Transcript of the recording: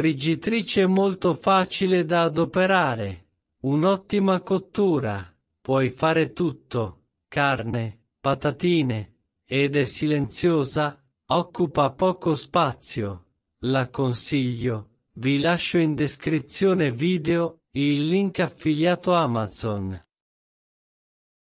Friggitrice molto facile da adoperare. Un'ottima cottura. Puoi fare tutto. Carne, patatine. Ed è silenziosa. Occupa poco spazio. La consiglio. Vi lascio in descrizione video il link affiliato Amazon.